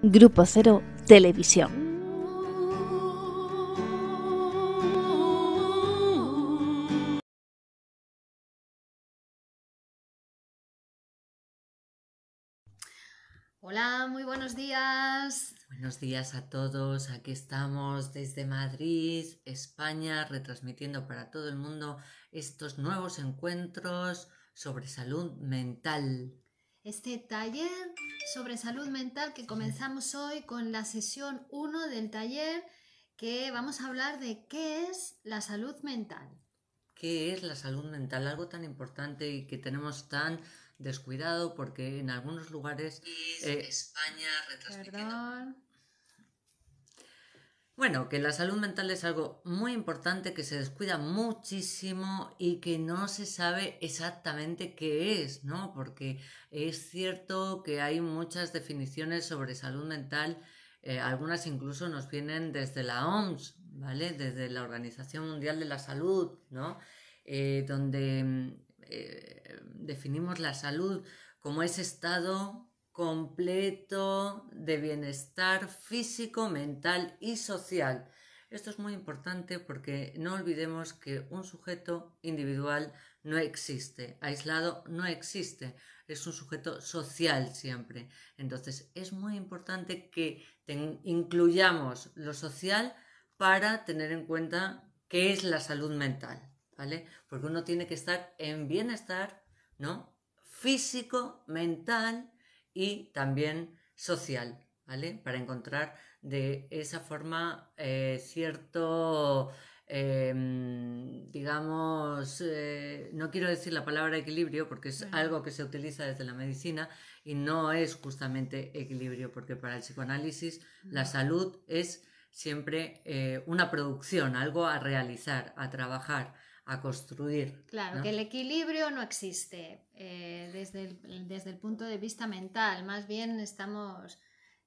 Grupo Cero Televisión. Hola, muy buenos días. Buenos días a todos. Aquí estamos desde Madrid, España, retransmitiendo para todo el mundo estos nuevos encuentros sobre salud mental este taller sobre salud mental que comenzamos hoy con la sesión 1 del taller que vamos a hablar de qué es la salud mental. ¿Qué es la salud mental? Algo tan importante y que tenemos tan descuidado porque en algunos lugares... Eh, España retransmitiendo... Perdón. Bueno, que la salud mental es algo muy importante que se descuida muchísimo y que no se sabe exactamente qué es, ¿no? Porque es cierto que hay muchas definiciones sobre salud mental, eh, algunas incluso nos vienen desde la OMS, ¿vale? Desde la Organización Mundial de la Salud, ¿no? Eh, donde mm, eh, definimos la salud como ese estado completo de bienestar físico, mental y social. Esto es muy importante porque no olvidemos que un sujeto individual no existe, aislado no existe, es un sujeto social siempre. Entonces es muy importante que incluyamos lo social para tener en cuenta qué es la salud mental, ¿vale? Porque uno tiene que estar en bienestar, ¿no? Físico, mental y también social, ¿vale? Para encontrar de esa forma eh, cierto, em, digamos, eh, no quiero decir la palabra equilibrio porque es algo que se utiliza desde la medicina y no es justamente equilibrio porque para el psicoanálisis la salud es siempre eh, una producción, algo a realizar, a trabajar a construir. Claro, que el equilibrio no existe eh, desde, el, punto de vista mental, más bien estamos...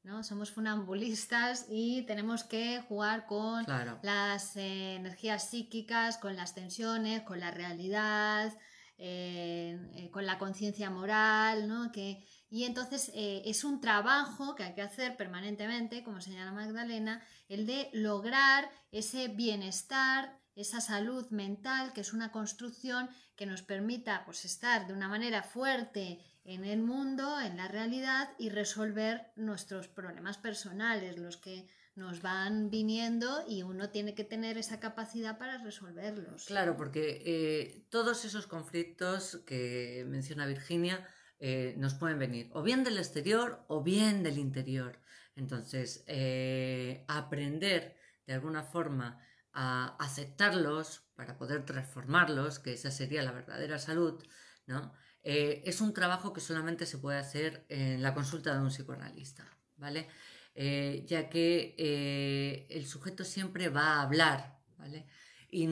¿no? Somos funambulistas y tenemos que jugar con las eh, energías psíquicas, con las tensiones, con la realidad, eh, con la conciencia moral, ¿no? Que, y entonces es un trabajo que hay que hacer permanentemente, como señala Magdalena, el de lograr ese bienestar esa salud mental, que es una construcción que nos permita pues, estar de una manera fuerte en el mundo, en la realidad y resolver nuestros problemas personales, los que nos van viniendo y uno tiene que tener esa capacidad para resolverlos. Claro, porque eh, todos esos conflictos que menciona Virginia eh, nos pueden venir o bien del exterior o bien del interior. Entonces, eh, aprender de alguna forma a aceptarlos, para poder transformarlos, que esa sería la verdadera salud, ¿no? Eh, es un trabajo que solamente se puede hacer en la consulta de un psicoanalista, ¿vale? Eh, ya que eh, el sujeto siempre va a hablar, ¿vale? Y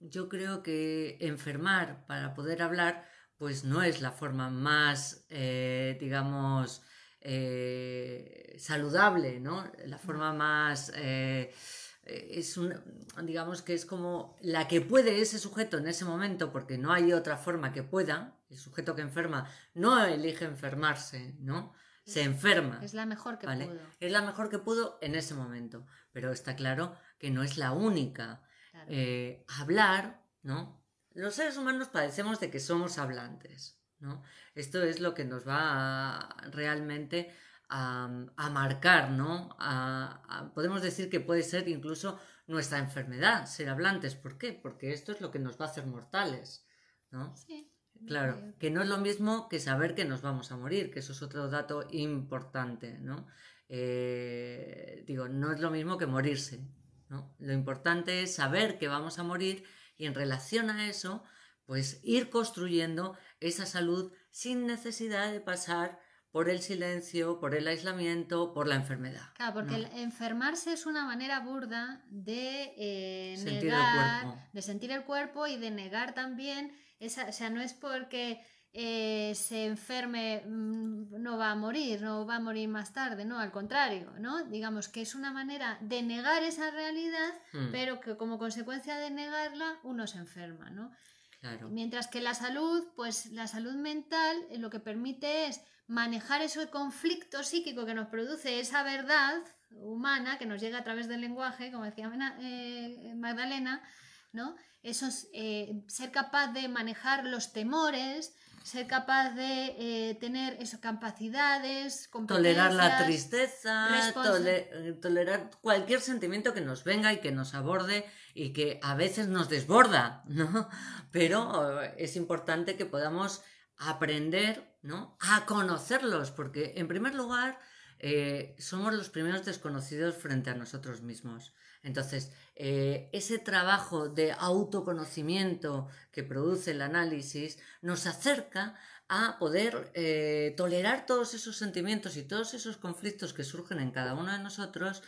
yo creo que enfermar para poder hablar, pues no es la forma más, digamos, saludable, ¿no? La forma más eh, es un, digamos que es como la que puede ese sujeto en ese momento, porque no hay otra forma que pueda, el sujeto que enferma no elige enfermarse, ¿no? Se enferma. Es la mejor que ¿vale? pudo. Es la mejor que pudo en ese momento, pero está claro que no es la única. Eh, hablar, ¿no? Los seres humanos padecemos de que somos hablantes, ¿no? Esto es lo que nos va realmente a, marcar, ¿no? podemos decir que puede ser incluso nuestra enfermedad, ser hablantes. ¿Por qué? Porque esto es lo que nos va a hacer mortales, ¿no? Sí. Claro, que no es lo mismo que saber que nos vamos a morir, que eso es otro dato importante, ¿no? Eh, digo, no es lo mismo que morirse, ¿no? Lo importante es saber que vamos a morir y en relación a eso, pues ir construyendo esa salud sin necesidad de pasar por el silencio, por el aislamiento, por la enfermedad. Claro, porque enfermarse es una manera burda de eh, negar, de sentir el cuerpo y de negar también esa, o sea, no es porque eh, se enferme mm, no va a morir, no va a morir más tarde, no, al contrario, ¿no? Digamos que es una manera de negar esa realidad, hmm. pero que como consecuencia de negarla uno se enferma, ¿no? Claro. Mientras que la salud, pues la salud mental eh, lo que permite es manejar ese conflicto psíquico que nos produce esa verdad humana que nos llega a través del lenguaje, como decía eh, Magdalena, ¿no? es, eh, ser capaz de manejar los temores, ser capaz de eh, tener esas capacidades, tolerar la tristeza, tolerar cualquier sentimiento que nos venga y que nos aborde y que a veces nos desborda, ¿no? Pero es importante que podamos aprender a conocerlos, porque en primer lugar eh, somos los primeros desconocidos frente a nosotros mismos. Entonces, eh, ese trabajo de autoconocimiento que produce el análisis nos acerca a poder eh, tolerar todos esos sentimientos y todos esos conflictos que surgen en cada uno de nosotros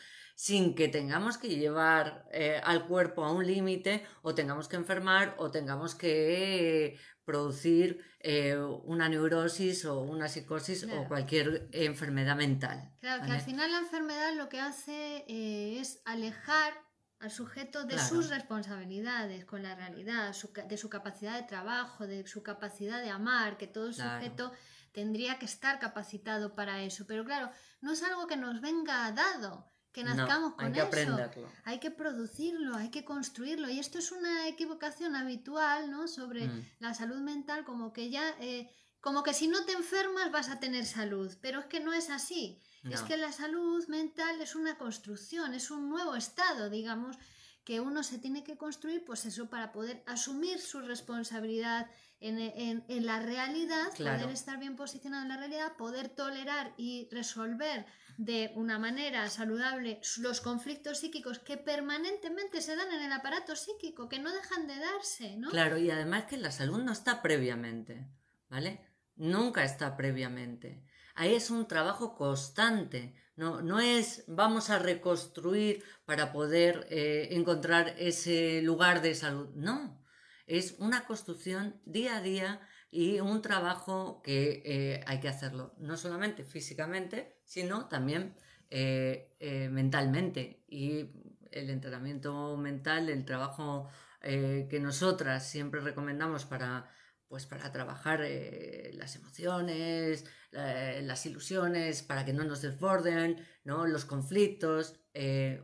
sin que tengamos que llevar eh, al cuerpo a un límite o tengamos que enfermar o tengamos que eh, producir eh, una neurosis o una psicosis o cualquier enfermedad mental. Claro, que al final la enfermedad lo que hace es alejar al sujeto de sus responsabilidades con la realidad, de su capacidad de trabajo, de su capacidad de amar, que todo sujeto tendría que estar capacitado para eso. Pero claro, no es algo que nos venga dado, que nazcamos con hay que eso. Hay que producirlo, hay que construirlo. Y esto es una equivocación habitual, Sobre mm. la salud mental, como que ya, eh, como que si no te enfermas vas a tener salud, pero es que no es así. Es que la salud mental es una construcción, es un nuevo estado, digamos, que uno se tiene que construir, pues eso, para poder asumir su responsabilidad en, la realidad, poder estar bien posicionado en la realidad, poder tolerar y resolver de una manera saludable los conflictos psíquicos que permanentemente se dan en el aparato psíquico, que no dejan de darse, ¿no? Claro, y además que la salud no está previamente, ¿vale? Nunca está previamente. Ahí es un trabajo constante, no, no es vamos a reconstruir para poder eh, encontrar ese lugar de salud, no, es una construcción día a día y un trabajo que eh, hay que hacerlo, no solamente físicamente, sino también eh, eh, mentalmente. Y el entrenamiento mental, el trabajo que nosotras siempre recomendamos para, pues para trabajar las emociones, las ilusiones, para que no nos desborden, ¿no? los conflictos,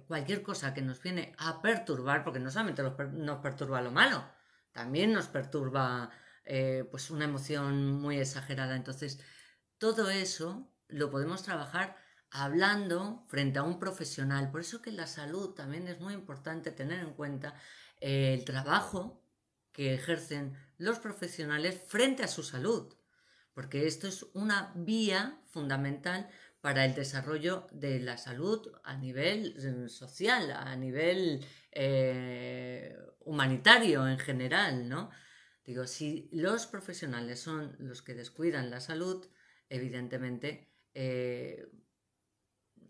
cualquier cosa que nos viene a perturbar, porque no solamente nos perturba lo malo, también nos perturba eh, pues una emoción muy exagerada. Entonces, todo eso lo podemos trabajar hablando frente a un profesional. Por eso que la salud también es muy importante tener en cuenta eh, el trabajo que ejercen los profesionales frente a su salud, porque esto es una vía fundamental para el desarrollo de la salud a nivel mm, social, a nivel eh, humanitario en general, ¿no? Digo, si los profesionales son los que descuidan la salud, evidentemente eh,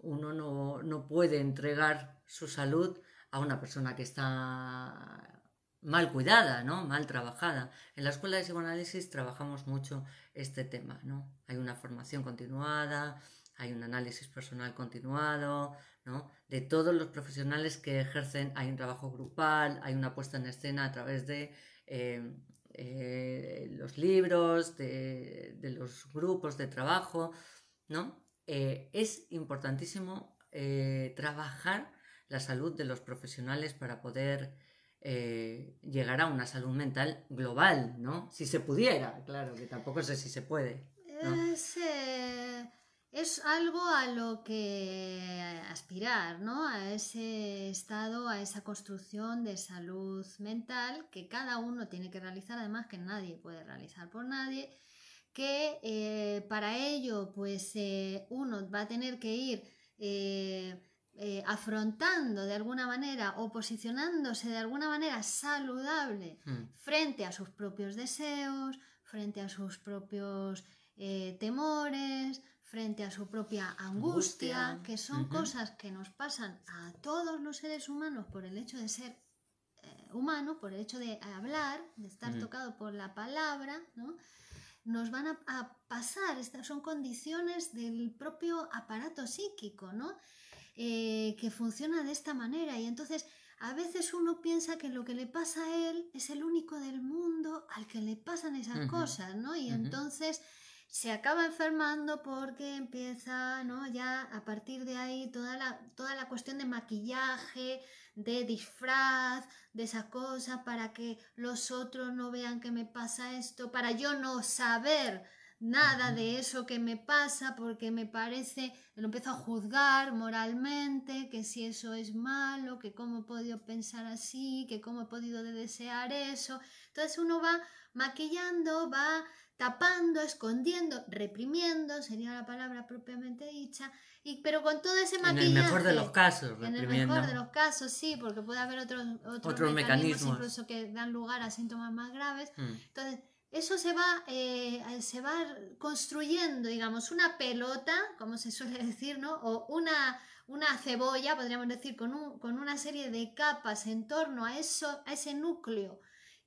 uno no, puede entregar su salud a una persona que está mal cuidada, ¿no? Mal trabajada. En la escuela de psicoanálisis trabajamos mucho este tema, Hay una formación continuada, hay un análisis personal continuado, ¿no? De todos los profesionales que ejercen, hay un trabajo grupal, hay una puesta en escena a través de eh, eh, los libros, de, los grupos de trabajo, ¿no? Eh, es importantísimo eh, trabajar la salud de los profesionales para poder llegar a una salud mental global, ¿no? Si se pudiera, claro, que tampoco sé si se puede. ¿no? es algo a lo que aspirar, ¿no? A ese estado, a esa construcción de salud mental que cada uno tiene que realizar, además que nadie puede realizar por nadie, que eh, para ello, pues eh, uno va a tener que ir eh, afrontando de alguna manera o posicionándose de alguna manera saludable hmm. frente a sus propios deseos, frente a sus propios temores, frente a su propia angustia, que son cosas que nos pasan a todos los seres humanos por el hecho de ser eh, humano, por el hecho de hablar, de estar mm. tocado por la palabra, ¿no? nos van a, pasar, estas son condiciones del propio aparato psíquico, ¿no? Eh, que funciona de esta manera. Y entonces a veces uno piensa que lo que le pasa a él es el único del mundo al que le pasan esas cosas, ¿no? Y entonces se acaba enfermando porque empieza, ¿no? Ya a partir de ahí toda la, toda la cuestión de maquillaje, de disfraz, de esa cosa para que los otros no vean que me pasa esto, para yo no saber nada de eso que me pasa porque me parece, lo empiezo a juzgar moralmente, que si eso es malo, que cómo he podido pensar así, que cómo he podido desear eso. Entonces uno va maquillando, va tapando, escondiendo, reprimiendo, sería la palabra propiamente dicha, y, pero con todo ese maquillaje... En el mejor de los casos, En el mejor de los casos, sí, porque puede haber otros, otros, mecanismos, incluso que dan lugar a síntomas más graves. Mm. Entonces, eso se va, eh, se va construyendo, digamos, una pelota, como se suele decir, ¿no? O una, una cebolla, podríamos decir, con, un, con una serie de capas en torno a, eso, a ese núcleo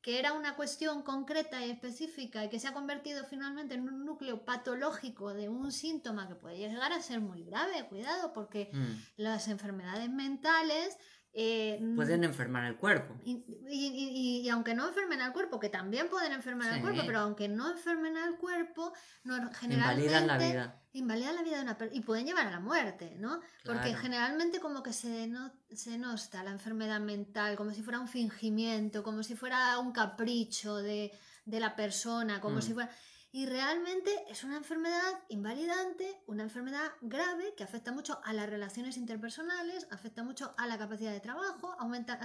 que era una cuestión concreta y específica y que se ha convertido finalmente en un núcleo patológico de un síntoma que puede llegar a ser muy grave, cuidado, porque mm. las enfermedades mentales eh, pueden mm, enfermar el cuerpo. Y, aunque no enfermen al cuerpo, que también pueden enfermar al cuerpo, pero aunque no enfermen al cuerpo, no, generalmente invalidan la vida. Invalidan la vida de una y pueden llevar a la muerte, ¿no? Porque generalmente como que se, no, se la enfermedad mental, como si fuera un fingimiento, como si fuera un capricho de, la persona, como si mm. fuera... Y realmente es una enfermedad invalidante, una enfermedad grave que afecta mucho a las relaciones interpersonales, afecta mucho a la capacidad de trabajo, aumenta,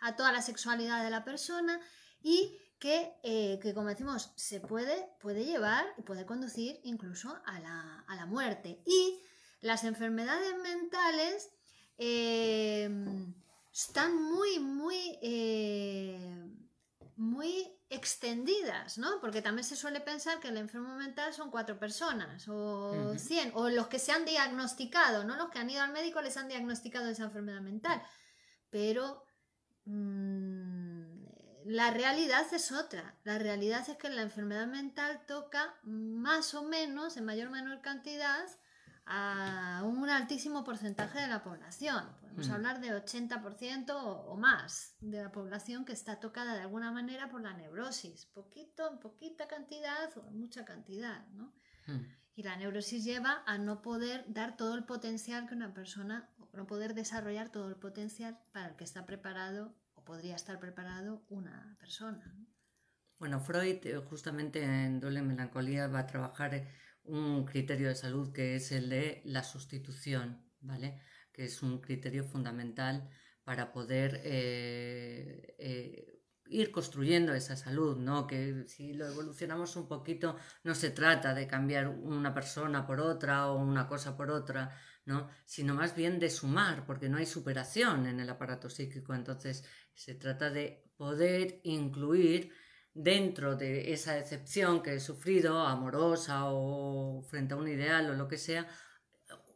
a, toda la sexualidad de la persona y eh, que, como decimos, se puede, puede llevar y puede conducir incluso a la, muerte. Y las enfermedades mentales eh, están muy, muy, eh, muy extendidas, ¿no? Porque también se suele pensar que el enfermo mental son cuatro personas o cien, o los que se han diagnosticado, ¿no? Los que han ido al médico les han diagnosticado esa enfermedad mental. Pero mm, la realidad es otra. La realidad es que la enfermedad mental toca más o menos, en mayor o menor cantidad, a un altísimo porcentaje de la población. Podemos mm. hablar de 80% o más de la población que está tocada de alguna manera por la neurosis, poquito, poquita cantidad o mucha cantidad, ¿no? Mm. Y la neurosis lleva a no poder dar todo el potencial que una persona, no poder desarrollar todo el potencial para el que está preparado o podría estar preparado una persona. Bueno, Freud eh, justamente en Doble Melancolía va a trabajar un criterio de salud que es el de la sustitución, ¿vale? Que es un criterio fundamental para poder eh, eh, ir construyendo esa salud, ¿no? Que si lo evolucionamos un poquito, no se trata de cambiar una persona por otra o una cosa por otra, ¿no? Sino más bien de sumar, porque no hay superación en el aparato psíquico. Entonces, se trata de poder incluir dentro de esa decepción que he sufrido, amorosa o frente a un ideal o lo que sea,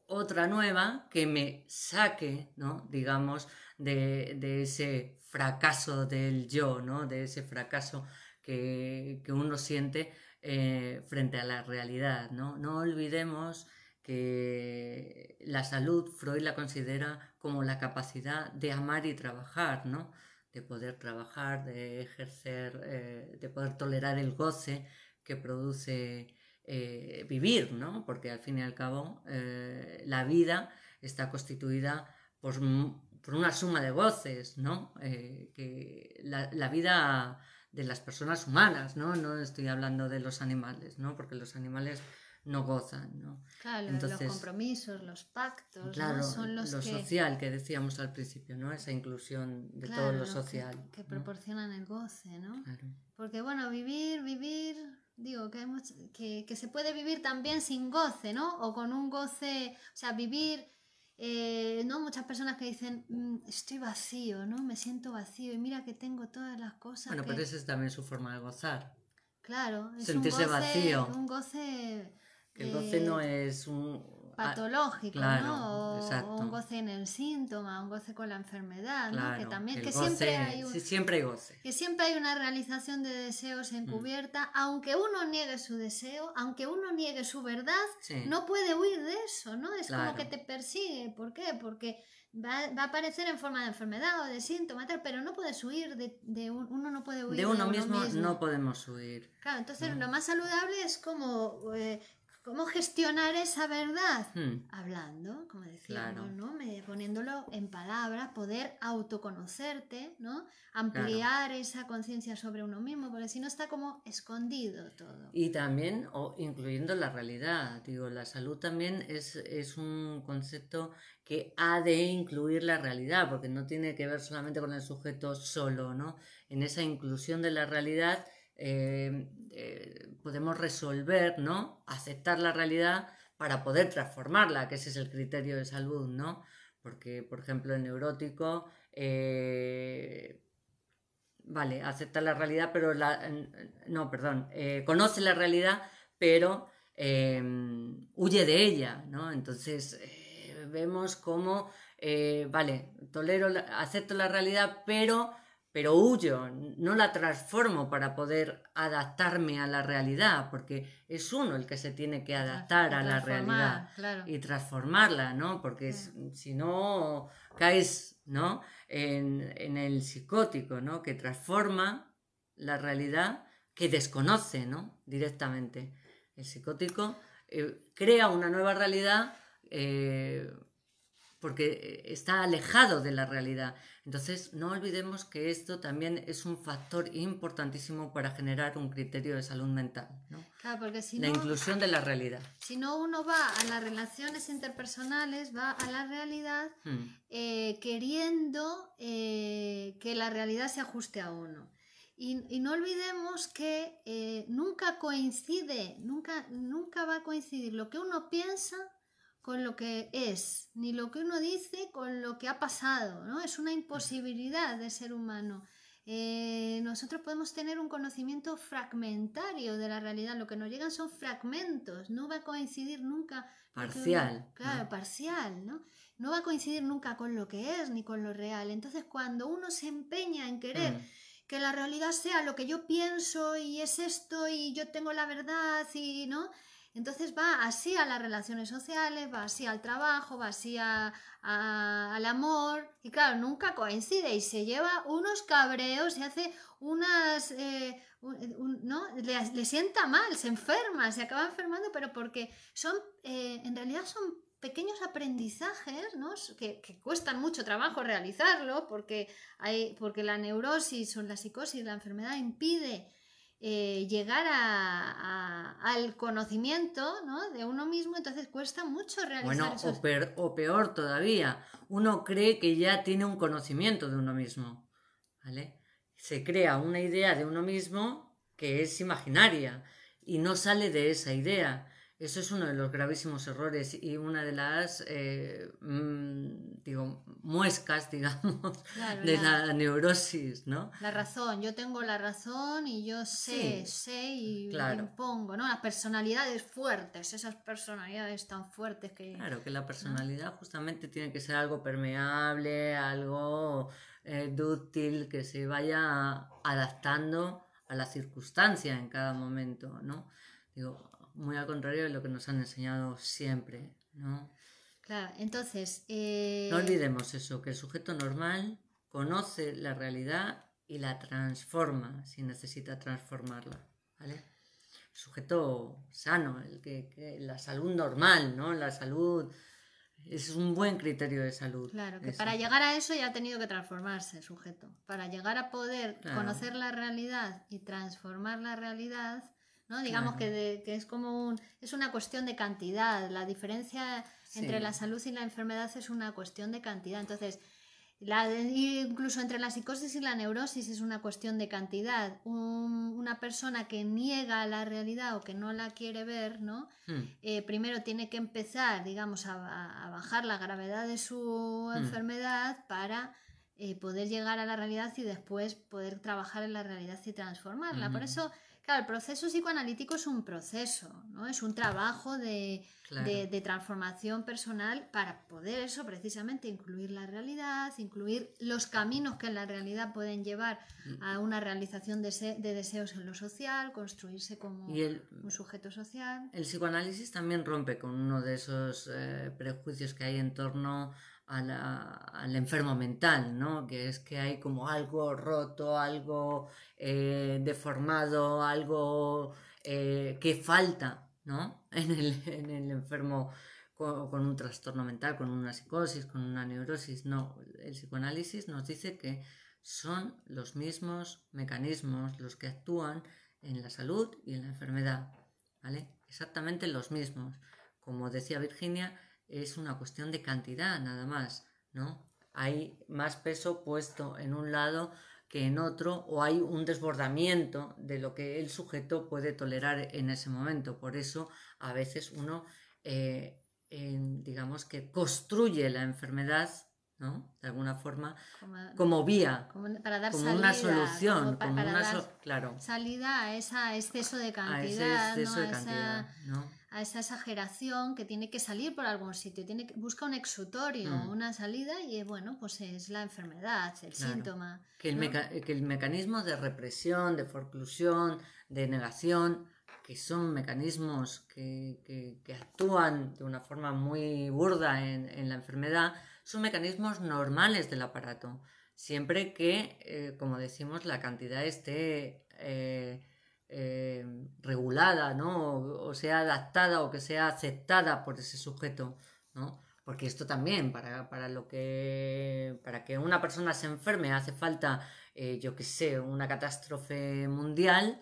otra nueva que me saque, ¿no? digamos, de, ese fracaso del yo, ¿no? de ese fracaso que, uno siente eh, frente a la realidad. ¿no? no olvidemos que la salud Freud la considera como la capacidad de amar y trabajar, ¿no? de poder trabajar, de ejercer, eh, de poder tolerar el goce que produce eh, vivir, ¿no? Porque al fin y al cabo eh, la vida está constituida por, una suma de goces, ¿no? que la, la, vida de las personas humanas, ¿no? No estoy hablando de los animales, ¿no? Porque los animales no gozan, ¿no? Claro, Entonces, los compromisos, los pactos, ¿no? son lo social que decíamos al principio, ¿no? Esa inclusión de todo lo social. Que, proporcionan el goce, ¿no? Porque bueno, vivir, vivir, digo, que, hay que, se puede vivir también sin goce, ¿no? O con un goce, o sea, vivir... Eh, no muchas personas que dicen mm, estoy vacío no me siento vacío y mira que tengo todas las cosas bueno pero esa es también su forma de gozar claro es sentirse un goce, vacío un goce el goce no eh, es un... Ah, patológico, ¿no? O un goce en el síntoma, un goce con la enfermedad, ¿no? Que también, que siempre hay un, siempre hay goce. Que siempre hay una realización de deseos encubierta, mm. aunque uno niegue su deseo, aunque uno niegue su verdad, no puede huir de eso, ¿no? Es como que te persigue, ¿por qué? Porque Va, a aparecer en forma de enfermedad o de síntoma, pero no puedes huir de, uno no puede huir de uno, de uno mismo, no podemos huir. Claro, entonces lo más saludable es como eh, ¿Cómo gestionar esa verdad? Hmm. Hablando, como decíamos, ¿no? poniéndolo en palabras, poder autoconocerte, ¿no? Ampliar esa conciencia sobre uno mismo, porque si no está como escondido todo. Y también, o incluyendo la realidad, digo, la salud también es, es un concepto que ha de incluir la realidad, porque no tiene que ver solamente con el sujeto solo, ¿no? En esa inclusión de la realidad eh, eh, podemos resolver, ¿no? Aceptar la realidad para poder transformarla, que ese es el criterio de salud, ¿no? Porque, por ejemplo, el neurótico, eh, vale, acepta la realidad, pero la, no, perdón, conoce la realidad, pero em, huye de ella, ¿no? Entonces, vemos cómo, vale, tolero, acepto la realidad, pero pero huyo, no la transformo para poder adaptarme a la realidad, porque es uno el que se tiene que adaptar a la realidad y transformarla, ¿no? Porque si no caes, ¿no? En, el psicótico, ¿no? Que transforma la realidad que desconoce, ¿no? Directamente. El psicótico eh, crea una nueva realidad. Eh, porque eh, está alejado de la realidad. Entonces, no olvidemos que esto también es un factor importantísimo para generar un criterio de salud mental. porque si la inclusión de la realidad. Si no, uno va a las relaciones interpersonales, va a la realidad hmm. eh, queriendo eh, que la realidad se ajuste a uno. Y, no olvidemos que nunca coincide, nunca, nunca va a coincidir lo que uno piensa con lo que es, ni lo que uno dice con lo que ha pasado, ¿no? Es una imposibilidad de ser humano. Eh, nosotros podemos tener un conocimiento fragmentario de la realidad, lo que nos llegan son fragmentos, no va a coincidir nunca. Parcial. claro, parcial, ¿no? No va a coincidir nunca con lo que es ni con lo real. Entonces, cuando uno se empeña en querer mm. que la realidad sea lo que yo pienso y es esto y yo tengo la verdad y, ¿no? Entonces va así a las relaciones sociales, va así al trabajo, va así al amor. Y claro, nunca coincide y se lleva unos cabreos se hace unas... Eh, eh, le, sienta mal, se enferma, se acaba enfermando, pero porque son, eh, en realidad son pequeños aprendizajes ¿no? que, cuestan mucho trabajo realizarlo porque, hay, porque la neurosis o la psicosis, la enfermedad impide eh, llegar al conocimiento de uno mismo, entonces cuesta mucho realizar Bueno, o, peor, todavía, uno cree que ya tiene un conocimiento de uno mismo, Se crea una idea de uno mismo que es imaginaria y no sale de esa idea. Eso es uno de los gravísimos errores y una de las, eh, mm, digo, muescas, digamos, de la, neurosis, ¿no? La razón, yo tengo la razón y yo sé, sé y claro. impongo, ¿no? Las personalidades fuertes, esas personalidades tan fuertes que... Claro, que la personalidad justamente tiene que ser algo permeable, algo eh, dúctil, que se vaya adaptando a la circunstancia en cada momento, ¿no? Digo, muy al contrario de lo que nos han enseñado siempre, ¿no? Claro, entonces... Eh, no olvidemos eso, que el sujeto normal conoce la realidad y la transforma si necesita transformarla, ¿vale? El sujeto sano, el que, la salud normal, ¿no? La salud es un buen criterio de salud. Claro, que para llegar a eso ya ha tenido que transformarse el sujeto. Para llegar a poder conocer la realidad y transformar la realidad, ¿no? Digamos que, es como un, es una cuestión de cantidad. La diferencia entre la salud y la enfermedad es una cuestión de cantidad. Entonces, la, incluso entre la psicosis y la neurosis es una cuestión de cantidad. una persona que niega la realidad o que no la quiere ver, ¿no? Hmm. Eh, primero tiene que empezar, digamos, a, bajar la gravedad de su hmm. enfermedad para eh, poder llegar a la realidad y después poder trabajar en la realidad y transformarla. Por eso Claro, el proceso psicoanalítico es un proceso, ¿no? Es un trabajo de, transformación personal para poder eso precisamente, incluir la realidad, incluir los caminos que en la realidad pueden llevar a mm. una realización de, deseos en lo social, construirse como un sujeto social. El psicoanálisis también rompe con uno de esos eh, prejuicios que hay en torno al enfermo mental, ¿no? Que es que hay como algo roto, algo eh, deformado, algo eh, que falta, ¿no? En el, enfermo con, con, un trastorno mental, con una psicosis, con una neurosis. No, el psicoanálisis nos dice que son los mismos mecanismos los que actúan en la salud y en la enfermedad, ¿vale? Exactamente los mismos. Como decía Virginia, es una cuestión de cantidad nada más, ¿no? Hay más peso puesto en un lado que en otro o hay un desbordamiento de lo que el sujeto puede tolerar en ese momento. Por eso a veces uno, eh, digamos que construye la enfermedad ¿no? De alguna forma, como, vía, como, para dar una solución, como, una claro. salida a ese exceso de cantidad, a esa exageración que tiene que salir por algún sitio, tiene busca un exutorio, mm. una salida y bueno, pues es la enfermedad, el síntoma. Que el, mecanismo de represión, de forclusión, de negación, que son mecanismos que, actúan de una forma muy burda en, la enfermedad, son mecanismos normales del aparato, siempre que, eh, como decimos, la cantidad esté eh, eh, regulada, O, sea adaptada o que sea aceptada por ese sujeto, ¿no? Porque esto también, para, lo que. para que una persona se enferme hace falta, eh, yo que sé, una catástrofe mundial,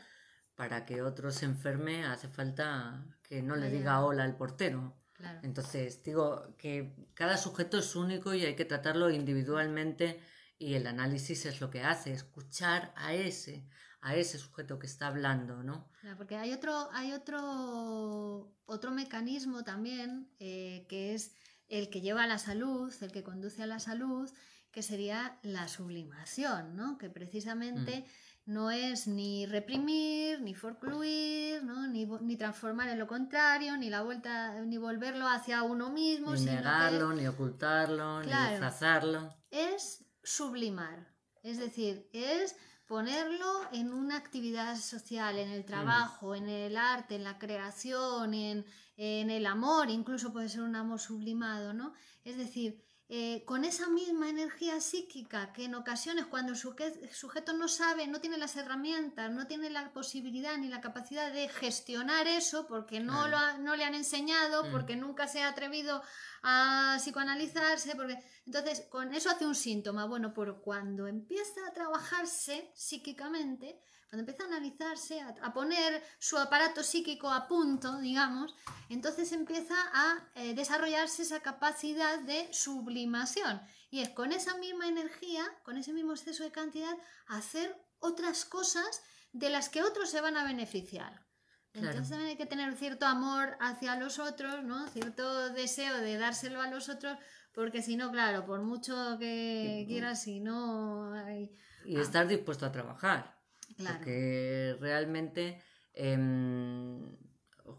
para que otro se enferme hace falta que no le diga hola al portero. Entonces, digo que cada sujeto es único y hay que tratarlo individualmente y el análisis es lo que hace, escuchar a ese, a ese sujeto que está hablando, ¿no? Porque hay otro, hay otro, otro mecanismo también eh, que es el que lleva a la salud, el que conduce a la salud, que sería la sublimación, ¿no? Que precisamente mm. no es ni reprimir, ni forcluir, ¿no? ni, transformar en lo contrario, ni la vuelta, ni volverlo hacia uno mismo. Ni negarlo, ni ocultarlo, ni disfrazarlo. Es sublimar. Es decir, es ponerlo en una actividad social, en el mm. trabajo, en el arte, en la creación, en, en, el amor, incluso puede ser un amor sublimado, ¿no? Es decir, eh, con esa misma energía psíquica que en ocasiones cuando el sujeto no sabe, no tiene las herramientas, no tiene la posibilidad ni la capacidad de gestionar eso porque no, no le han enseñado, porque nunca se ha atrevido a psicoanalizarse, porque entonces con eso hace un síntoma. Bueno, por cuando empieza a trabajarse psíquicamente, cuando empieza a analizarse, a, poner su aparato psíquico a punto, digamos, entonces empieza a eh, desarrollarse esa capacidad de sublimación. Y es con esa misma energía, con ese mismo exceso de cantidad, hacer otras cosas de las que otros se van a beneficiar. Entonces también hay que tener cierto amor hacia los otros, ¿no? Cierto deseo de dárselo a los otros, porque si no, claro, por mucho que quieras, si no... Hay... Y estar dispuesto a trabajar que Porque realmente, em,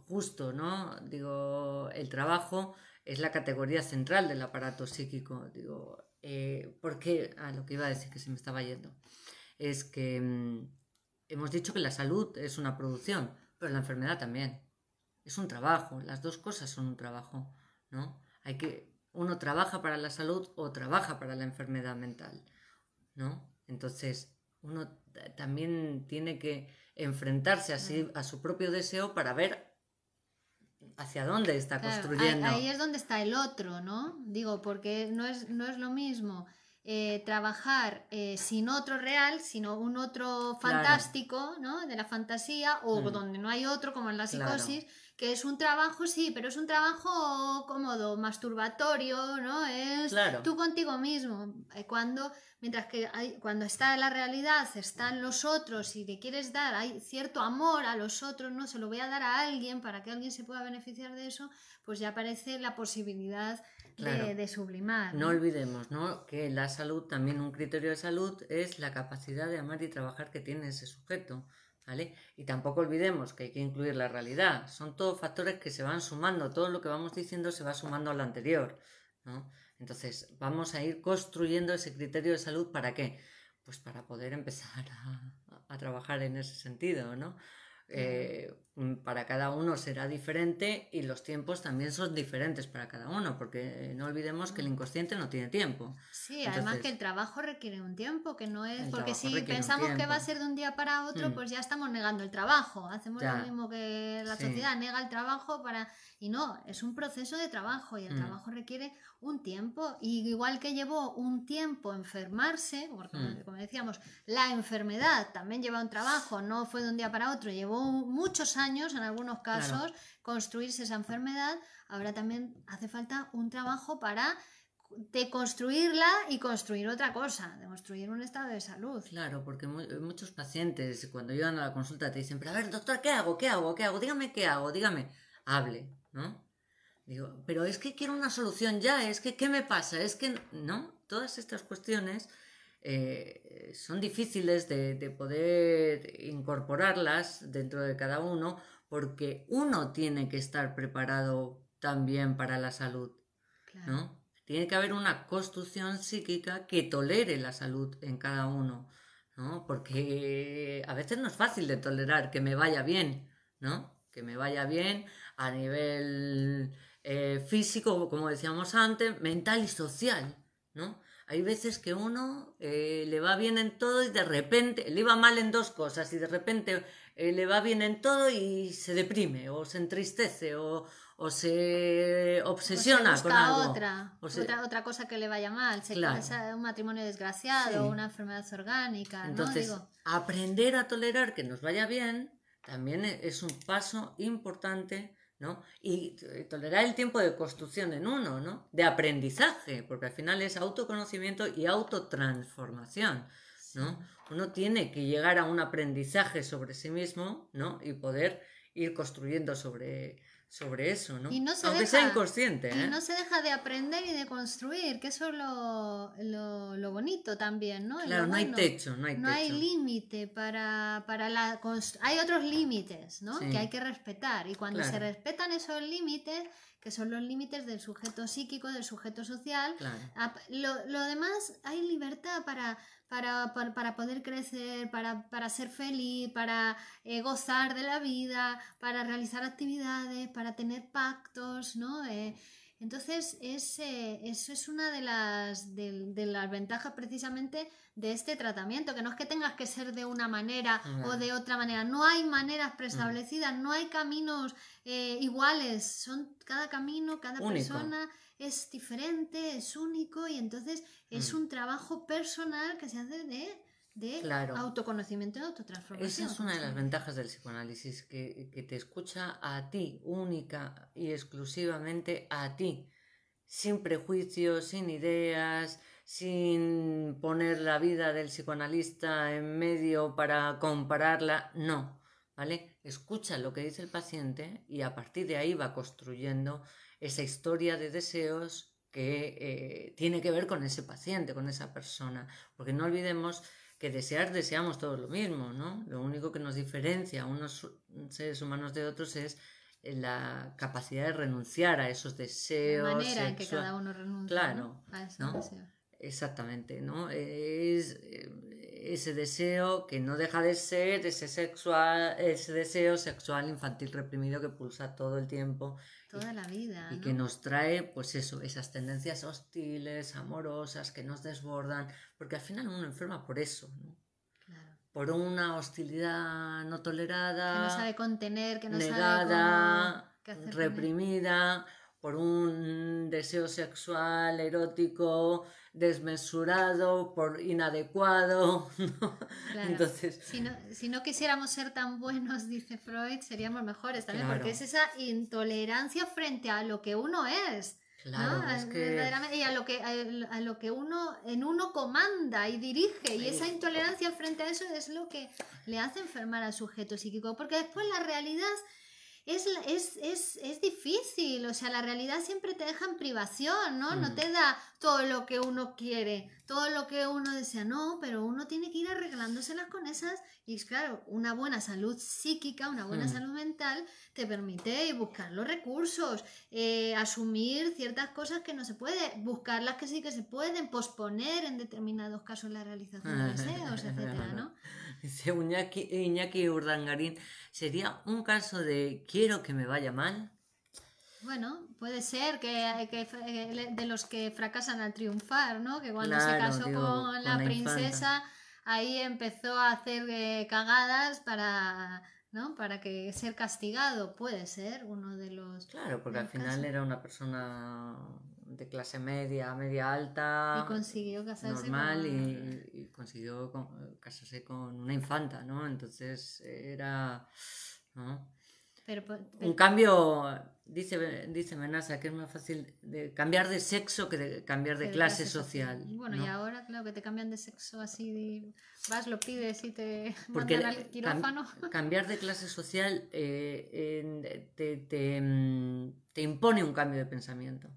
justo, ¿no? Digo, el trabajo es la categoría central del aparato psíquico. Digo, eh, porque, a ah, lo que iba a decir que se me estaba yendo, es que em, hemos dicho que la salud es una producción, pero la enfermedad también. Es un trabajo, las dos cosas son un trabajo, ¿no? Hay que, uno trabaja para la salud o trabaja para la enfermedad mental, ¿no? Entonces, uno también tiene que enfrentarse a su propio deseo para ver hacia dónde está construyendo. Ahí, es donde está el otro, ¿no? Digo, porque no es, no es lo mismo eh, trabajar eh, sin otro real, sino un otro fantástico, ¿no? De la fantasía, o mm. donde no hay otro, como en la psicosis que es un trabajo, sí, pero es un trabajo cómodo, masturbatorio, ¿no? Es tú contigo mismo. Eh, cuando, mientras que hay, cuando está la realidad, están los otros y le quieres dar, hay cierto amor a los otros, ¿no? Se lo voy a dar a alguien para que alguien se pueda beneficiar de eso, pues ya aparece la posibilidad de, sublimar. ¿no? olvidemos, ¿no? Que la salud, también un criterio de salud, es la capacidad de amar y trabajar que tiene ese sujeto. Y tampoco olvidemos que hay que incluir la realidad. Son todos factores que se van sumando, todo lo que vamos diciendo se va sumando al anterior, Entonces, vamos a ir construyendo ese criterio de salud para qué? Pues para poder empezar a, trabajar en ese sentido, ¿no? Eh, Mm, para cada uno será diferente y los tiempos también son diferentes para cada uno, porque eh, no olvidemos que el inconsciente no tiene tiempo. Sí, además que el trabajo requiere un tiempo, que no es porque si pensamos que va a ser de un día para otro, mm. pues ya estamos negando el trabajo. Hacemos lo mismo que la sociedad nega el trabajo para y no, es un proceso de trabajo y el mm. trabajo requiere un tiempo y igual que llevó un tiempo enfermarse, como decíamos, la enfermedad también lleva un trabajo, no fue de un día para otro, llevó muchos años años, en algunos casos, construirse esa enfermedad. Ahora también hace falta un trabajo para deconstruirla construirla y construir otra cosa, de construir un estado de salud. Claro, porque muchos pacientes cuando llegan a la consulta te dicen, pero a ver, doctor, ¿qué hago? ¿Qué hago? ¿Qué hago? Dígame qué hago, dígame, hable, ¿no? Digo, pero es que quiero una solución ya, es que ¿qué me pasa? Es que, ¿no? Todas estas cuestiones eh, son difíciles de, poder incorporarlas dentro de cada uno porque uno tiene que estar preparado también para la salud, ¿no? Tiene que haber una construcción psíquica que tolere la salud en cada uno, ¿no? Porque a veces no es fácil de tolerar que me vaya bien, ¿no? Que me vaya bien a nivel eh, físico, como decíamos antes, mental y social, ¿no? Hay veces que uno eh, le va bien en todo y de repente, le iba mal en dos cosas y de repente eh, le va bien en todo y se deprime o se entristece o, se obsesiona con algo. Otra, o otra, cosa que le vaya mal, un matrimonio desgraciado, una enfermedad orgánica. Entonces, ¿no? aprender a tolerar que nos vaya bien también e, es un paso importante ¿no? Y eh, tolerar el tiempo de construcción en uno, ¿no? De aprendizaje, porque al final es autoconocimiento y autotransformación, ¿no? Uno tiene que llegar a un aprendizaje sobre sí mismo, ¿no? Y poder ir construyendo sobre, sobre eso, ¿no? Y no se sea inconsciente. Y ¿eh? no se deja de aprender y de construir, que eso es lo, bonito también, ¿no? Claro, no hay techo, no hay techo. No hay límite para, para la... Hay otros límites, ¿no? Que hay que respetar. Y cuando se respetan esos límites, que son los límites del sujeto psíquico, del sujeto social. Ah, lo, demás, hay libertad para, para, para, poder crecer, para, ser feliz, para eh, gozar de la vida, para realizar actividades, para tener pactos, ¿no? Eh, entonces, eh, eso es una de las, de, las, ventajas precisamente de este tratamiento, que no es que tengas que ser de una manera o de otra manera, no hay maneras preestablecidas, no hay caminos eh, iguales, son cada camino, cada persona es diferente, es único y entonces es un trabajo personal que se hace de de autoconocimiento y autotransformación. Esa es una de las ventajas del psicoanálisis, que, te escucha a ti, única y exclusivamente a ti, sin prejuicios, sin ideas, sin poner la vida del psicoanalista en medio para compararla, no, ¿vale? Escucha lo que dice el paciente y a partir de ahí va construyendo esa historia de deseos que eh, tiene que ver con ese paciente, con esa persona, porque no olvidemos que desear deseamos todos lo mismo, ¿no? Lo único que nos diferencia a unos seres humanos de otros es la capacidad de renunciar a esos deseos. La manera en que cada uno renuncia a Exactamente, ¿no? Es eh, ese deseo que no deja de ser ese, sexual, ese deseo sexual infantil reprimido que pulsa todo el tiempo Toda la vida. Y que nos trae, pues eso, esas tendencias hostiles, amorosas, que nos desbordan, porque al final uno enferma por eso, ¿no? Claro. Por una hostilidad no tolerada. Que no sabe contener, que no negada, sabe reprimida, por un deseo sexual, erótico, desmesurado, por inadecuado. Entonces, si no, si no, quisiéramos ser tan buenos, dice Freud, seríamos mejores también, porque es esa intolerancia frente a lo que uno es. Claro, es Y a lo que, a lo que uno en uno comanda y dirige, y esa intolerancia frente a eso es lo que le hace enfermar al sujeto psíquico, porque después la realidad es, es, es, es difícil, o sea, la realidad siempre te deja en privación, ¿no? No mm. te da todo lo que uno quiere, todo lo que uno desea, no, pero uno tiene que ir arreglándoselas con esas y claro, una buena salud psíquica, una buena mm. salud mental te permite buscar los recursos, eh, asumir ciertas cosas que no se puede, buscar las que sí que se pueden, posponer en determinados casos la realización de deseos, etcétera, ¿no? Dice Iñaki, Iñaki Urdangarín, ¿Sería un caso de quiero que me vaya mal? Bueno, puede ser que, eh, de los que fracasan al triunfar, ¿no? Que cuando se casó con la, princesa, ahí empezó a hacer eh, cagadas para, ¿no? Para que ser castigado, puede ser uno de los... Claro, porque al final era una persona de clase media, media alta. consiguió casarse. Normal y, consiguió casarse con una infanta, ¿no? Entonces era. Pues, un cambio, dice, dice Menasa, que es más fácil de cambiar de sexo que cambiar de, clase, social. bueno, y ahora, claro, que te cambian de sexo así, vas, lo pides y te Porque mandan al quirófano. cambiar de clase social eh, te impone un cambio de pensamiento.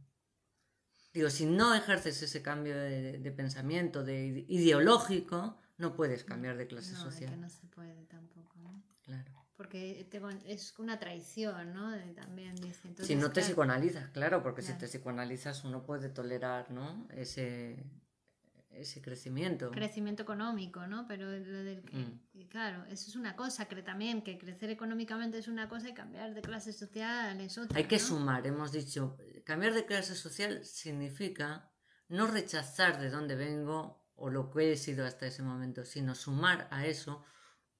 Digo, si no ejerces ese cambio de, pensamiento de ideológico, no puedes cambiar de clase social. no se puede tampoco. Claro. Porque es una traición, ¿no? también si no te psicoanalizas, claro, porque si te psicoanalizas uno puede tolerar, ¿no? Ese, ese crecimiento. Crecimiento económico, ¿no? Pero mm. claro, eso es una cosa, que también que crecer económicamente es una cosa y cambiar de clase social es otra. Hay que sumar, hemos dicho, cambiar de clase social significa no rechazar de dónde vengo o lo que he sido hasta ese momento, sino sumar a eso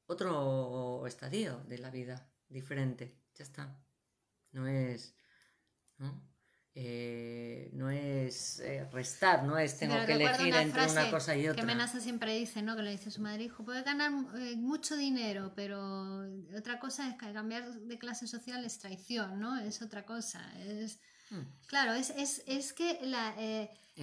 otro estadio de la vida diferente. Ya está. No es. Eh, no es eh, restar, no es tengo que elegir entre una cosa y otra. Que amenaza siempre dice, ¿no? Que le dice su madre, hijo, puede ganar eh, mucho dinero, pero otra cosa es que cambiar de clase social es traición, ¿no? Es otra cosa. Es... Mm. Claro, es, es que la,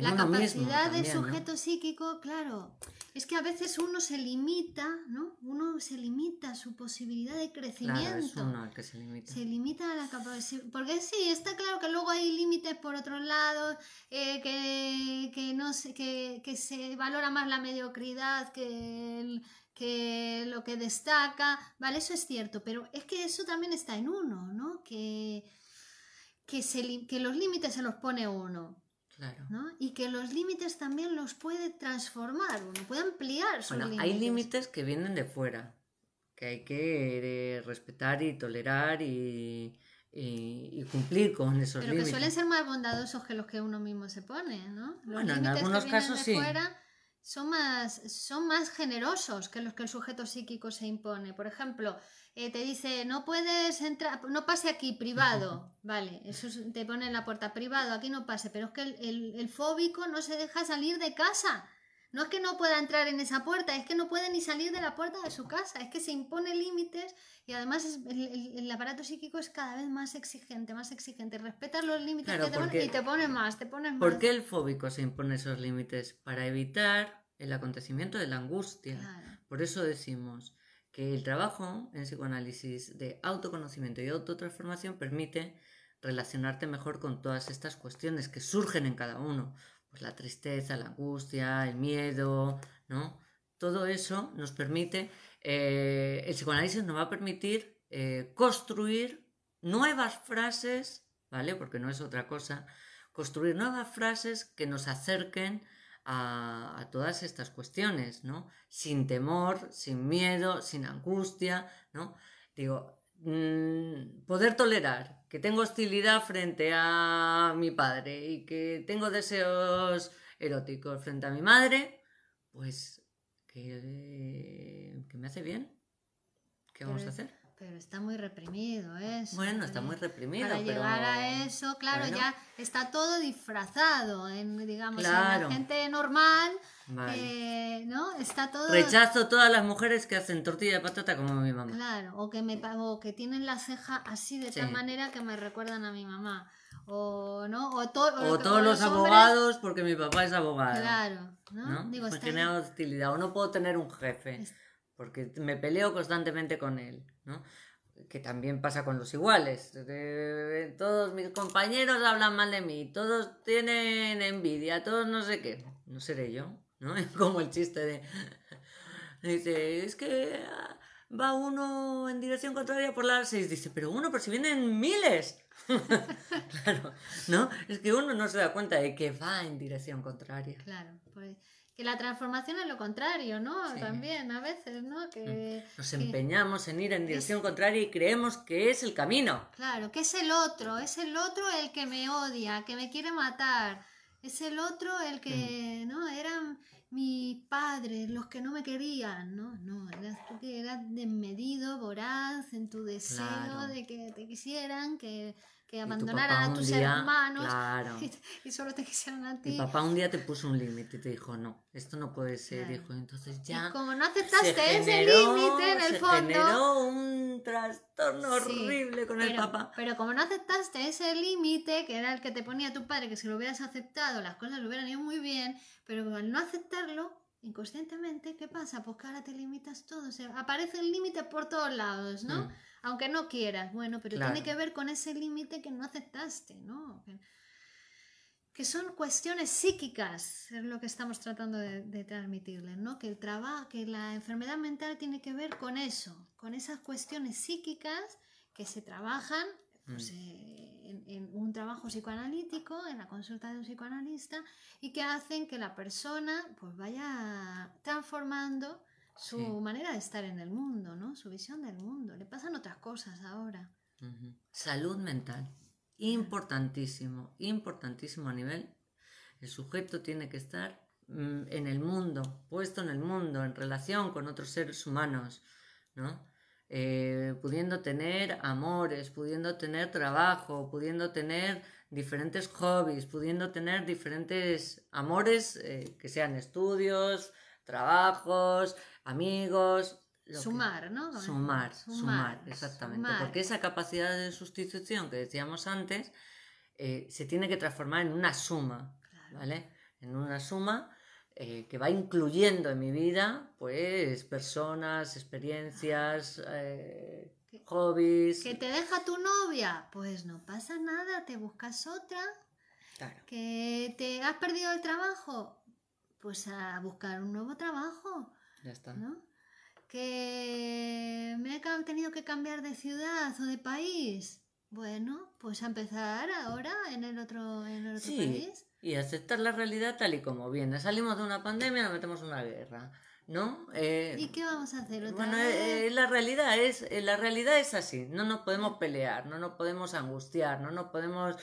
la capacidad del de sujeto psíquico, claro, es que a veces uno se limita, ¿no? Uno se limita a su posibilidad de crecimiento. que se limita. Se limita a la capacidad. Porque sí, está claro que luego hay límites por otro lados, eh, que, no que, se valora más la mediocridad que lo que destaca, vale, eso es cierto, pero es que eso también está en uno, ¿no? Que, que, se, que los límites se los pone uno. Y que los límites también los puede transformar, uno puede ampliar sus bueno, Hay límites que vienen de fuera, que hay que eh, respetar y tolerar y, cumplir con esos límites. Pero que suelen ser más bondadosos que los que uno mismo se pone, ¿no? bueno, en algunos casos sí son más, son más generosos que los que el sujeto psíquico se impone. Por ejemplo, eh, te dice, no puedes entrar, no pase aquí, privado. Vale, eso te pone en la puerta, privado, aquí no pase. Pero es que el fóbico no se deja salir de casa. No es que no pueda entrar en esa puerta, es que no puede ni salir de la puerta de su casa, es que se impone límites y además el, aparato psíquico es cada vez más exigente, más exigente. Respetar los límites que te y te pones más, te pones más. ¿Por qué el fóbico se impone esos límites? Para evitar el acontecimiento de la angustia. Por eso decimos que el trabajo en psicoanálisis de autoconocimiento y autotransformación permite relacionarte mejor con todas estas cuestiones que surgen en cada uno pues la tristeza, la angustia, el miedo, ¿no? Todo eso nos permite, eh, el psicoanálisis nos va a permitir eh, construir nuevas frases, ¿vale? Porque no es otra cosa, construir nuevas frases que nos acerquen a, a, todas estas cuestiones, ¿no? Sin temor, sin miedo, sin angustia, ¿no? Digo, Mm, poder tolerar que tengo hostilidad frente a mi padre y que tengo deseos eróticos frente a mi madre, pues que, me hace bien. ¿Qué vamos a hacer? Pero está muy reprimido eso. Bueno, está muy reprimido. Para pero... llegar a eso, claro, ya está todo disfrazado. En, digamos, la gente normal eh, Rechazo todas las mujeres que hacen tortilla de patata como mi mamá. Claro, o que me o que tienen la ceja así de tal manera que me recuerdan a mi mamá. O no, o, todos los, abogados, porque mi papá es abogado. Claro, ¿no? me pues genera hostilidad. O no puedo tener un jefe. Porque me peleo constantemente con él, ¿no? que también pasa con los iguales. todos mis compañeros hablan mal de mí, todos tienen envidia, todos no sé qué. No seré yo. Es como el chiste de... Dice, es que ah, va uno en dirección contraria por las seis. Dice, pero uno, por si vienen miles. claro, ¿no? Es que uno no se da cuenta de que va en dirección contraria. Claro, pues que la transformación es lo contrario, ¿no? También a veces, ¿no? Mm. Que, Nos empeñamos en ir en dirección contraria y creemos que es el camino. Claro, que es el otro, es el otro el que me odia, que me quiere matar, es el otro el que, mm. ¿no? Eran mis padres, los que no me querían, ¿no? No, eras tú que eras desmedido, voraz, en tu deseo de que te quisieran, que que abandonaran a tus día, hermanos y, solo te quisieran a ti. papá un día te puso un límite, y te dijo, no, esto no puede ser, hijo. dijo, entonces ya... como no aceptaste ese límite en el se fondo... Generó un trastorno horrible con el papá. Pero como no aceptaste ese límite, que era el que te ponía tu padre, que si lo hubieras aceptado las cosas lo hubieran ido muy bien, pero al no aceptarlo, inconscientemente, ¿qué pasa? Pues que ahora te limitas todo, aparece el límite por todos lados, ¿no? Mm aunque no quieras, bueno, pero tiene que ver con ese límite que no aceptaste, ¿no? Que son cuestiones psíquicas, es lo que estamos tratando de, transmitirles, ¿no? Que el trabajo, que la enfermedad mental tiene que ver con eso, con esas cuestiones psíquicas que se trabajan pues, mm. eh, en, en, un trabajo psicoanalítico, en la consulta de un psicoanalista, y que hacen que la persona pues, vaya transformando su manera de estar en el mundo, ¿no? Su visión del mundo. Le pasan otras cosas ahora. Salud mental. Importantísimo, importantísimo a nivel. El sujeto tiene que estar mm, en el mundo, puesto en el mundo, en relación con otros seres humanos, ¿no? Eh, pudiendo tener amores, pudiendo tener trabajo, pudiendo tener diferentes hobbies, pudiendo tener diferentes amores eh, que sean estudios, trabajos, amigos. Sumar, ¿no? Sumar, sumar, exactamente. Porque esa capacidad de sustitución que decíamos antes eh, se tiene que transformar en una suma, ¿vale? En una suma eh, que va incluyendo en mi vida, pues, personas, experiencias, eh, hobbies. ¿Que te deja tu novia? Pues no pasa nada, te buscas otra. ¿Que te has perdido el trabajo? Pues a buscar un nuevo trabajo. Ya está. ¿no? Que me he tenido que cambiar de ciudad o de país. Bueno, pues a empezar ahora en el otro, en país. Y aceptar la realidad tal y como viene. Salimos de una pandemia, nos metemos en una guerra. ¿No? Eh, ¿Y qué vamos a hacer? bueno, eh, eh, la, realidad es, la realidad es así. No nos podemos mm. pelear, no nos podemos angustiar, no nos podemos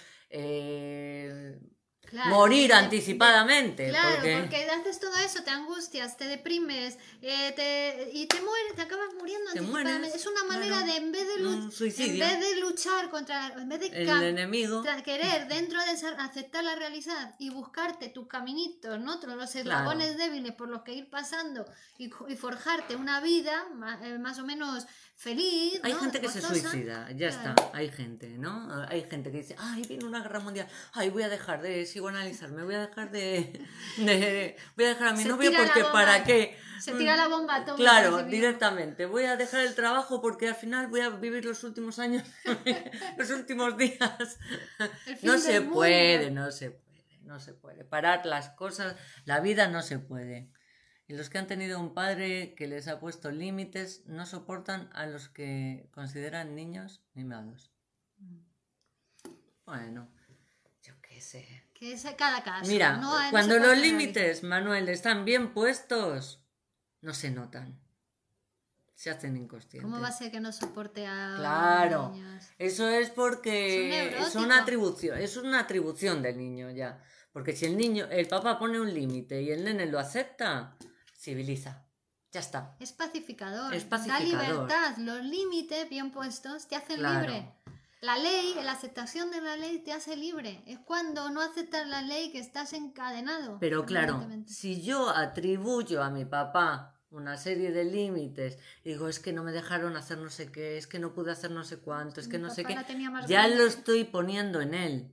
morir anticipadamente. Claro, porque... porque... haces todo eso, te angustias, te deprimes eh, y te mueres, te acabas muriendo anticipadamente. es una manera de, en vez de, luchar contra, en vez de el enemigo, querer dentro de aceptar la realidad y buscarte tus caminitos, ¿no? los eslabones débiles por los que ir pasando y, forjarte una vida más, eh, más o menos feliz. Hay gente que se suicida, ya está, hay gente, ¿no? Hay gente que dice, ay, viene una guerra mundial, ay, voy a dejar de sigo psicoanalizarme, voy a dejar de... voy a dejar a mi novio porque para qué... Se tira la bomba Claro, directamente. Voy a dejar el trabajo porque al final voy a vivir los últimos años, los últimos días. No se puede, no se puede, no se puede. Parar las cosas, la vida no se puede. Y los que han tenido un padre que les ha puesto límites no soportan a los que consideran niños mimados. Bueno, yo qué sé. Que es cada caso. Mira, cuando los límites, Manuel, están bien puestos, no se notan. Se hacen inconscientes. ¿Cómo va a ser que no soporte a Claro. Niños? Eso es porque es, es, una atribución, es una atribución del niño ya. Porque si el niño, el papá pone un límite y el nene lo acepta, civiliza. Ya está. Es pacificador. Es Da libertad. Los límites bien puestos te hacen libre. La ley, la aceptación de la ley te hace libre. Es cuando no aceptas la ley que estás encadenado. Pero claro, si yo atribuyo a mi papá una serie de límites, digo, es que no me dejaron hacer no sé qué, es que no pude hacer no sé cuánto, es que no sé qué, ya lo estoy poniendo en él.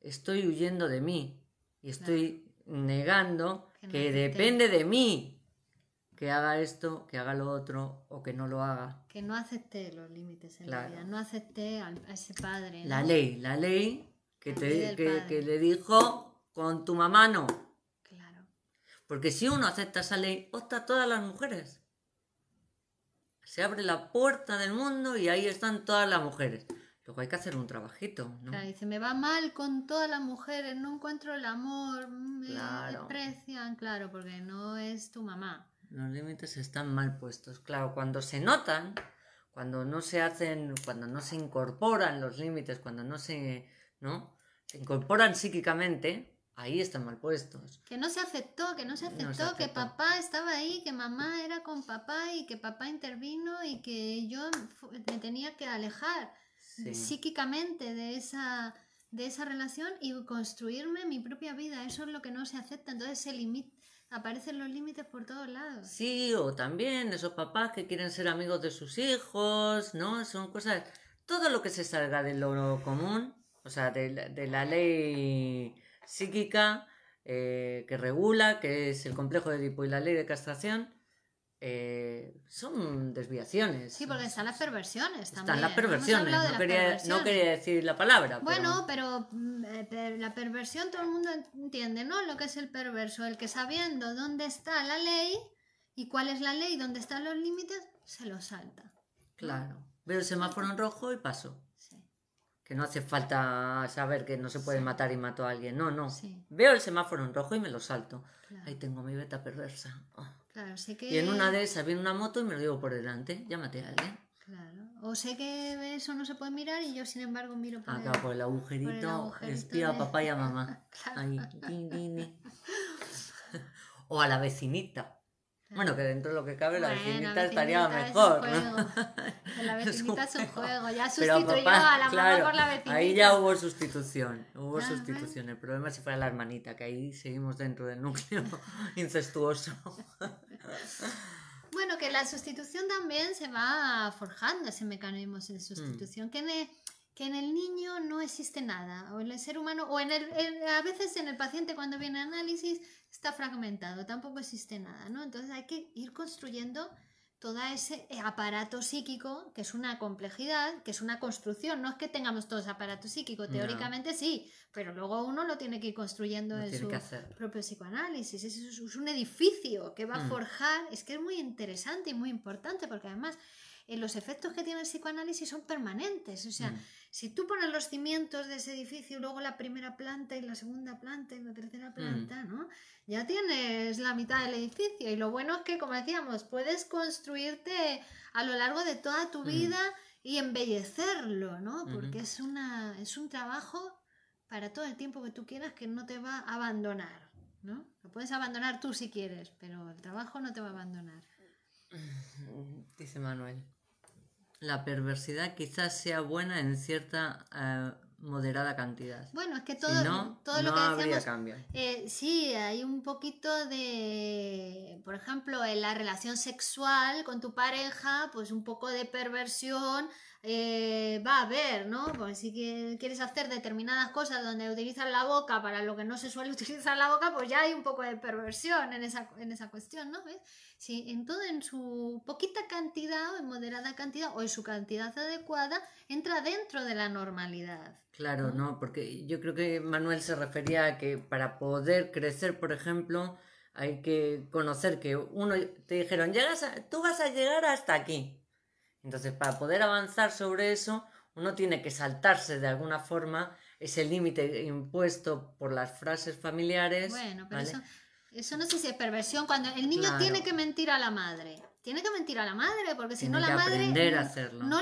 Estoy huyendo de mí y estoy negando que, depende de mí que haga esto, que haga lo otro o que no lo haga. Que no acepte los límites en la vida, no acepte a ese padre. La ley, la ley que, le dijo con tu mamá no. Claro. Porque si uno acepta esa ley, opta todas las mujeres. Se abre la puerta del mundo y ahí están todas las mujeres. Luego hay que hacer un trabajito, dice, me va mal con todas las mujeres, no encuentro el amor, me deprecian, desprecian, claro, porque no es tu mamá. Los límites están mal puestos, claro, cuando se notan, cuando no se hacen, cuando no se incorporan los límites, cuando no se, ¿no? Se incorporan psíquicamente, ahí están mal puestos. Que no se aceptó, que no se aceptó, que papá estaba ahí, que mamá era con papá y que papá intervino y que yo me tenía que alejar psíquicamente de esa, de esa relación y construirme mi propia vida. Eso es lo que no se acepta. Entonces se limita, aparecen los límites por todos lados. Sí, o también esos papás que quieren ser amigos de sus hijos, ¿no? Son cosas, todo lo que se salga del lo común, o sea, de la, ley psíquica eh, que regula, que es el complejo de Edipo y la ley de castración, eh, son desviaciones. Sí, porque están las perversiones también. Están las perversiones, no, quería, decir la palabra. Bueno, pero... Mm, eh, la perversión todo el mundo entiende, ¿no? Lo que es el perverso, el que sabiendo dónde está la ley y cuál es la ley, dónde están los límites, se lo salta. Claro, veo el semáforo en rojo y paso. Que no hace falta saber que no se puede matar y mato a alguien, no, no. Veo el semáforo en rojo y me lo salto. Ahí tengo mi beta perversa. Ah. Y en una de esas viene una moto y me lo llevo por delante. Llámate a alguien. ¿eh? Claro. O sé que eso no se puede mirar y yo, sin embargo, miro por, Acá, ah, el, por el agujerito. Por el agujerito a papá y a mamá. claro. o a la vecinita. Bueno, que dentro de lo que cabe la vecinita estaría mejor, ¿no? La vecinita es un juego, ya sustituyó a la por la vecinita. Ahí ya hubo sustitución, hubo sustitución. El problema es si fuera la hermanita, que ahí seguimos dentro del núcleo incestuoso. bueno, que la sustitución también se va forjando ese mecanismo de hmm. sustitución, que, en el, que en el niño no existe nada, o en el ser humano, o en el, a veces en el paciente cuando viene análisis está fragmentado, tampoco existe nada, ¿no? Entonces hay que ir construyendo todo ese eh, aparato psíquico, que es una complejidad, que es una construcción, no es que tengamos todos aparato psíquico teóricamente sí, pero luego uno lo tiene que ir construyendo en su propio psicoanálisis, es, un edificio que va a mm. forjar, es que es muy interesante y muy importante, porque además eh, los efectos que tiene el psicoanálisis son permanentes, o sea... Mm. Si tú pones los cimientos de ese edificio, luego la primera planta y la segunda planta y la tercera mm. planta, ¿no? Ya tienes la mitad del edificio. Y lo bueno es que, como decíamos, puedes construirte a lo largo de toda tu mm. vida y embellecerlo, ¿no? Porque es, una, es un trabajo para todo el tiempo que tú quieras que no te va a abandonar, ¿no? Lo puedes abandonar tú si quieres, pero el trabajo no te va a abandonar. Dice Manuel la perversidad quizás sea buena en cierta eh, moderada cantidad. Bueno, es que todo, todo lo que decíamos, eh, sí, hay un poquito de, por ejemplo, en la relación sexual con tu pareja, pues un poco de perversión, eh, va a haber, ¿no? Pues si quieres hacer determinadas cosas donde utilizan la boca para lo que no se suele utilizar la boca, pues ya hay un poco de perversión en esa, cuestión, ¿no? ¿Ves? Si en todo, en su poquita cantidad o en moderada cantidad o en su cantidad adecuada, entra dentro de la normalidad. Claro, ¿no? porque yo creo que Manuel se refería a que para poder crecer, por ejemplo, hay que conocer que uno te dijeron, llegas tú vas a llegar hasta aquí. Entonces, para poder avanzar sobre eso, uno tiene que saltarse de alguna forma ese límite impuesto por las frases familiares. Bueno, pero eso, no sé si es perversión. Cuando el niño tiene que mentir a la madre. Tiene que mentir a la madre, porque si no la madre no,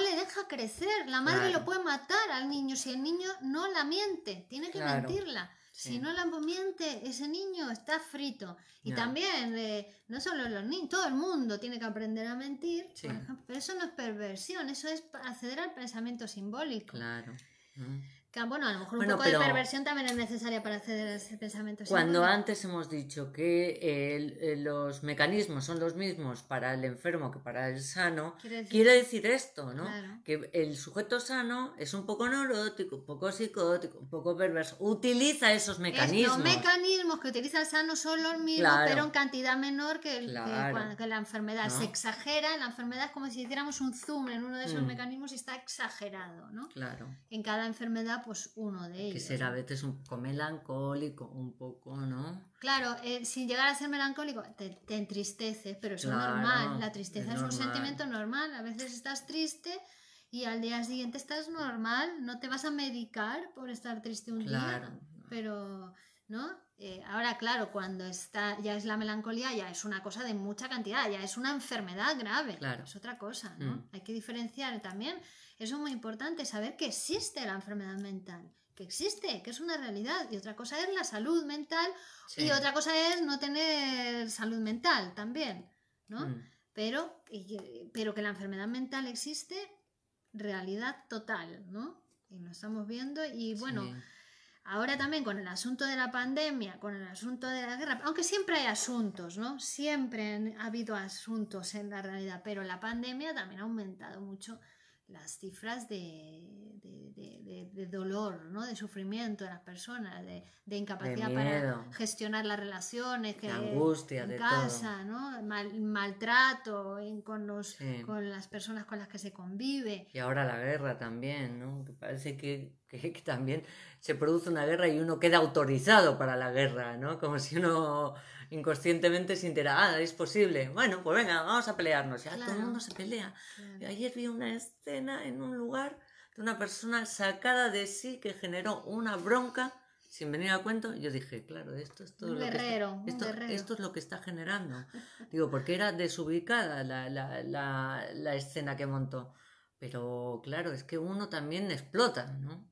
le deja crecer. La madre lo puede matar al niño si el niño no la miente. Tiene que mentirla. Si no la miente, ese niño está frito. Y también, eh, no solo los niños, todo el mundo tiene que aprender a mentir. pero eso no es perversión, eso es acceder al pensamiento simbólico. Claro. Bueno, a lo mejor un poco de perversión también es necesaria para acceder a ese pensamiento. Cuando antes hemos dicho que eh, los mecanismos son los mismos para el enfermo que para el sano, quiere decir, esto, ¿no? Que el sujeto sano es un poco neurótico, un poco psicótico, un poco perverso. Utiliza esos mecanismos. los mecanismos que utiliza el sano son los mismos, pero en cantidad menor que, la enfermedad. Se exagera, la enfermedad es como si hiciéramos un zoom en uno de esos mm. mecanismos y está exagerado, ¿no? Claro. En cada enfermedad pues uno de ellos. Que será a veces un poco melancólico, un poco, ¿no? Claro, eh, sin llegar a ser melancólico, te, entristece, pero es normal. La tristeza es, un sentimiento normal. A veces estás triste y al día siguiente estás normal. No te vas a medicar por estar triste un día. Pero ¿no? Eh, ahora, claro, cuando está, ya es la melancolía, ya es una cosa de mucha cantidad, ya es una enfermedad grave, claro. es otra cosa, mm. Hay que diferenciar también, eso es muy importante, saber que existe la enfermedad mental, que existe, que es una realidad, y otra cosa es la salud mental, y otra cosa es no tener salud mental también, ¿no? Mm. Pero, pero que la enfermedad mental existe, realidad total, ¿no? Y lo estamos viendo, y bueno... Ahora también con el asunto de la pandemia, con el asunto de la guerra, aunque siempre hay asuntos, ¿no? Siempre ha habido asuntos en la realidad, pero la pandemia también ha aumentado mucho las cifras de, de, dolor, ¿no? de sufrimiento de las personas, de, incapacidad para gestionar las relaciones, que, angustia de casa, todo. maltrato con, las personas con las que se convive. Y ahora la guerra también, ¿no? que parece que, que, también se produce una guerra y uno queda autorizado para la guerra, ¿no? como si uno inconscientemente sintiera, ah, es posible. Bueno, pues venga, vamos a pelearnos. Ya todo el mundo se pelea. Ayer vi una escena en un lugar de una persona sacada de sí que generó una bronca sin venir a cuento, yo dije, claro, esto es todo lo que está, esto, esto, es lo que está generando. Digo, porque era desubicada la, escena que montó. Pero claro, es que uno también explota, ¿no?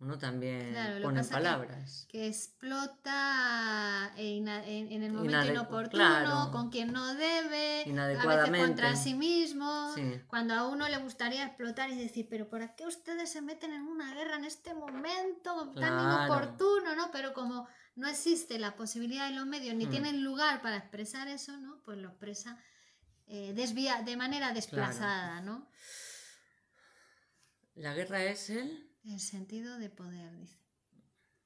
Uno también pone palabras. Que, explota en, el momento inoportuno, con quien no debe, a veces contra sí mismo, cuando a uno le gustaría explotar y decir, pero ¿por qué ustedes se meten en una guerra en este momento tan inoportuno? ¿no? Pero como no existe la posibilidad de los medios, ni mm. tienen lugar para expresar eso, ¿no? pues lo expresa eh, desvía, de manera desplazada. ¿no? La guerra es el... El sentido de poder, dice.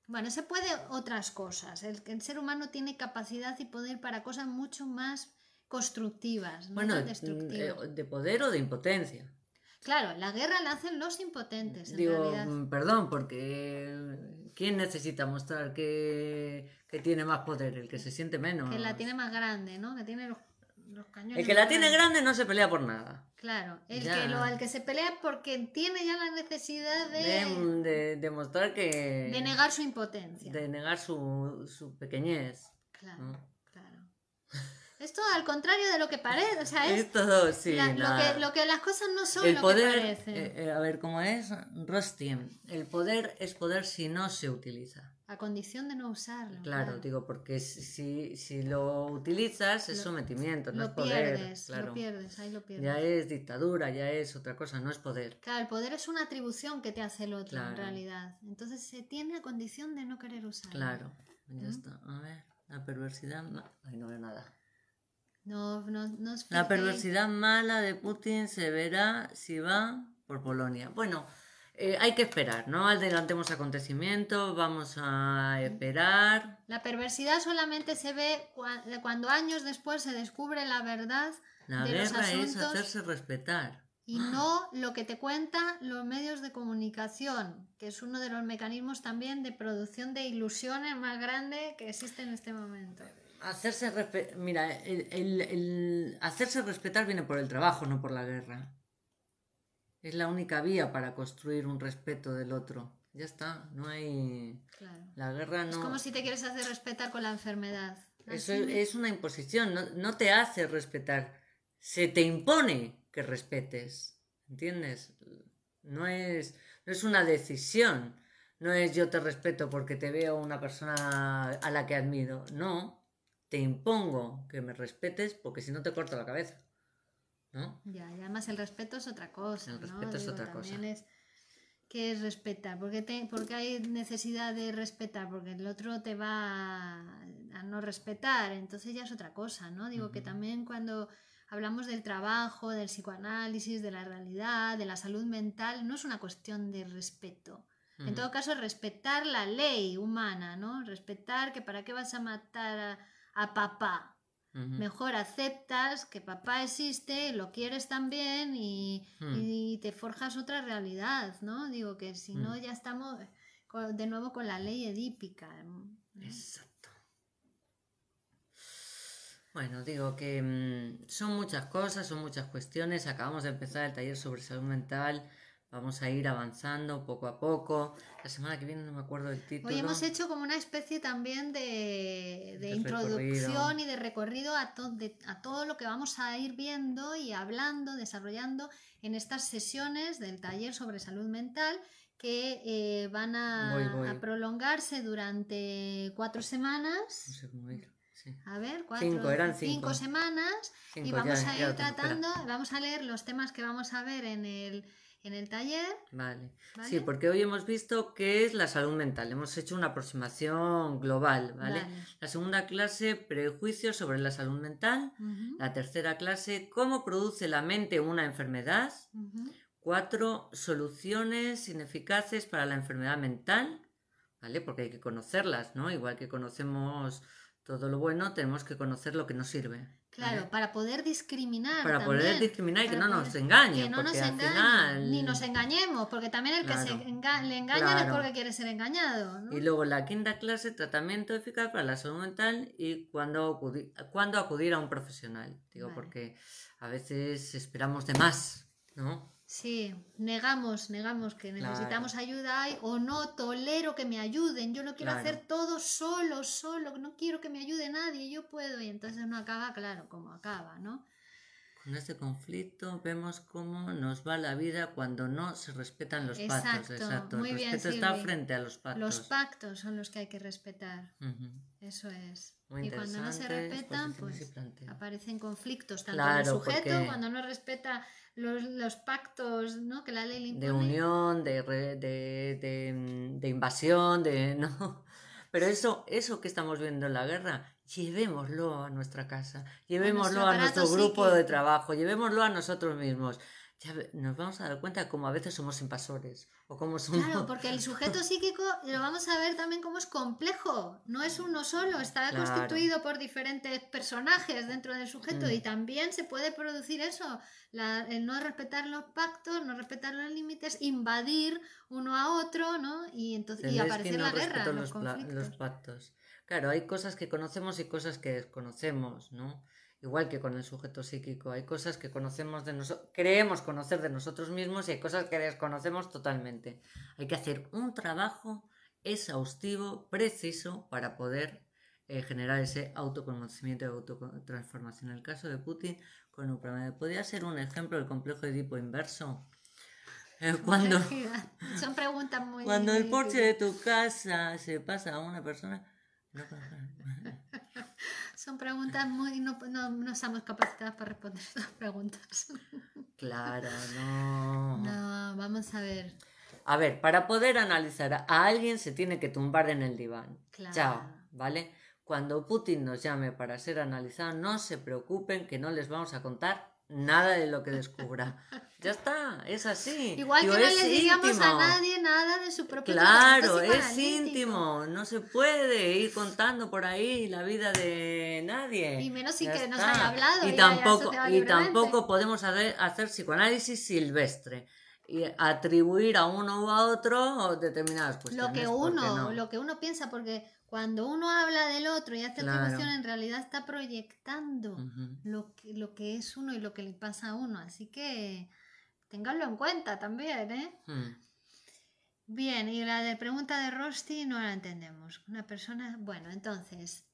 Bueno, se puede otras cosas. El, ser humano tiene capacidad y poder para cosas mucho más constructivas, no bueno, mm, eh, De poder o de impotencia. Claro, la guerra la hacen los impotentes. Digo, mm, perdón, porque eh, ¿quién necesita mostrar que, que, tiene más poder? El que se siente menos. Que la tiene más grande, ¿no? Que tiene los el que la tiene grande no se pelea por nada. Claro, el que al que se pelea porque tiene ya la necesidad de. demostrar que. De negar su impotencia. De negar su, pequeñez. Claro, claro. Es al contrario de lo que parece. O sea, es. sí. Lo, que, las cosas no son lo poder, que parecen. Eh, eh, a ver, ¿cómo es? Rostien. El poder es poder si no se utiliza. A condición de no usarlo. Claro, digo, porque si, si lo utilizas es sometimiento, no es poder. Lo pierdes, ahí lo pierdes. Ya es dictadura, ya es otra cosa, no es poder. Claro, el poder es una atribución que te hace el otro en realidad. Entonces se tiene a condición de no querer usarlo. Claro, ya ¿Mm? está. A ver, la perversidad. ay, no veo nada. No, no, no es La perversidad mala de Putin se verá si va por Polonia. Bueno. Eh, hay que esperar, ¿no? Adelantemos acontecimientos, vamos a esperar. La perversidad solamente se ve cuando años después se descubre la verdad. La de guerra asuntos es hacerse respetar. Y ah. no lo que te cuentan los medios de comunicación, que es uno de los mecanismos también de producción de ilusiones más grande que existe en este momento. Hacerse mira, el hacerse respetar viene por el trabajo, no por la guerra. Es la única vía para construir un respeto del otro. Ya está, no hay... La guerra no... Es como si te quieres hacer respetar con la enfermedad. Eso es, una imposición, no, te hace respetar, se te impone que respetes, ¿entiendes? No es, no es una decisión, no es yo te respeto porque te veo una persona a la que admiro, no, te impongo que me respetes porque si no te corto la cabeza. Ya, y además el respeto es otra cosa. El respeto es otra cosa. Es... ¿Qué es respetar? porque porque hay necesidad de respetar? Porque el otro te va a no respetar, entonces ya es otra cosa, ¿no? Digo que también cuando hablamos del trabajo, del psicoanálisis, de la realidad, de la salud mental, no es una cuestión de respeto. En todo caso, respetar la ley humana, ¿no? Respetar que para qué vas a matar a papá, Mejor aceptas que papá existe, lo quieres también hmm. y, te forjas otra realidad, ¿no? Digo que si no, hmm. ya estamos de nuevo con la ley edípica. Exacto. Bueno, digo que mm, son muchas cosas, son muchas cuestiones. Acabamos de empezar el taller sobre salud mental Vamos a ir avanzando poco a poco. La semana que viene no me acuerdo del título. Hoy hemos hecho como una especie también de, introducción y de recorrido a, a todo lo que vamos a ir viendo y hablando, desarrollando en estas sesiones del taller sobre salud mental que eh, van a, prolongarse durante cuatro semanas. No sé cómo ir. A ver, cuatro, cinco, eran cinco. cinco semanas y vamos a ir tratando, vamos a leer los temas que vamos a ver en el en el taller. Vale. Sí, porque hoy hemos visto qué es la salud mental. Hemos hecho una aproximación global, ¿vale? La segunda clase, prejuicios sobre la salud mental. La tercera clase, cómo produce la mente una enfermedad. Cuatro, soluciones ineficaces para la enfermedad mental, ¿vale? Porque hay que conocerlas, ¿no? Igual que conocemos todo lo bueno, tenemos que conocer lo que nos sirve. Claro, para poder discriminar. Para poder discriminar y que no nos engañen. Que no nos ni nos engañemos, porque también el que se le engaña es porque quiere ser engañado. Y luego la quinta clase, tratamiento eficaz para la salud mental y cuándo acudir, acudir a un profesional. Digo, porque a veces esperamos de más, ¿no? Sí, negamos, negamos que necesitamos ayuda o no tolero que me ayuden. Yo no quiero hacer todo solo, solo, no quiero que me ayude nadie, yo puedo. Y entonces no acaba, claro, como acaba, ¿no? En este conflicto vemos cómo nos va la vida cuando no se respetan los pactos. Exacto, muy el respeto está frente a los pactos. Los pactos son los que hay que respetar. Eso es. y cuando no se respetan, pues aparecen conflictos, tanto en el sujeto, cuando no respeta los, los, pactos ¿no? que la ley le impone. De unión, de, de, de, de invasión, de. ¿no? Pero eso, eso que estamos viendo en la guerra llevémoslo a nuestra casa, llevémoslo a nuestro, grupo de trabajo, llevémoslo a nosotros mismos. nos vamos a dar cuenta como a veces somos invasores o Claro, porque el sujeto psíquico lo vamos a ver también como es complejo, no es uno solo, está constituido por diferentes personajes dentro del sujeto y mm. también se puede producir eso, el no respetar los pactos, no respetar los límites, invadir uno a otro, ¿no? Y entonces aparecer la guerra, conflictos. los pactos. Claro, hay cosas que conocemos y cosas que desconocemos, ¿no? Igual que con el sujeto psíquico, hay cosas que conocemos de nosotros, creemos conocer de nosotros mismos y hay cosas que desconocemos totalmente. Hay que hacer un trabajo exhaustivo, preciso, para poder eh, generar ese autoconocimiento y autotransformación. El caso de Putin con Ucrania podría ser un ejemplo del complejo de tipo inverso. Eh, cuando, Son preguntas muy Cuando el porche de tu casa se pasa a una persona, Son preguntas muy. No, no, no estamos capacitadas para responder esas preguntas. Claro, no. No, vamos a ver. A ver, para poder analizar a alguien se tiene que tumbar en el diván. Claro. Chao, ¿vale? Cuando Putin nos llame para ser analizado, no se preocupen que no les vamos a contar nada de lo que descubra. ya está, es así. Igual que no le digamos a nadie nada de su propio Claro, es íntimo, no se puede ir contando por ahí la vida de nadie. Y menos si que nos haya hablado. Y, tampoco, y tampoco podemos hacer psicoanálisis silvestre y atribuir a uno o a otro determinadas cuestiones. Lo que uno, lo que uno piensa, porque cuando uno habla del otro y hace la en realidad está proyectando lo, que, lo que es uno y lo que le pasa a uno. Así que tenganlo en cuenta también, ¿eh? Hmm. Bien, y la de pregunta de Rosti no la entendemos. Una persona, bueno, entonces,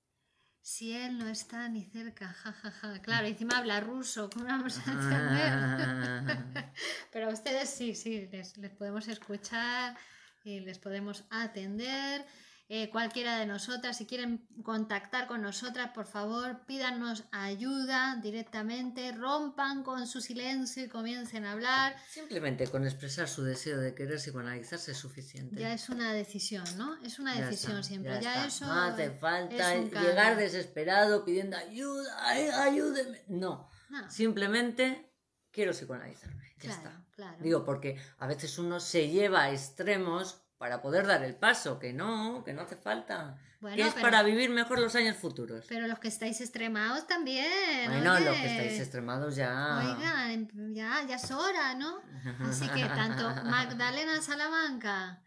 si él no está ni cerca, jajaja. Ja, ja. Claro, encima habla ruso, ¿cómo vamos a entender? Pero a ustedes sí, sí, les podemos escuchar y les podemos atender. Eh, cualquiera de nosotras. Si quieren contactar con nosotras, por favor, pídanos ayuda directamente, rompan con su silencio y comiencen a hablar. Simplemente con expresar su deseo de querer psicoanalizarse es suficiente. Ya es una decisión, ¿no? Es una decisión siempre. Ya, eso. No hace falta llegar desesperado pidiendo ayuda, ayúdeme. No. Simplemente quiero psicoanalizarme. Ya está. Digo, porque a veces uno se lleva a extremos para poder dar el paso, que no, que no hace falta. que es para vivir mejor los años futuros. Pero los que estáis extremados también. Bueno, los que estáis extremados ya. Oigan, em, ya, ya es hora, ¿no? Así que tanto Magdalena Salamanca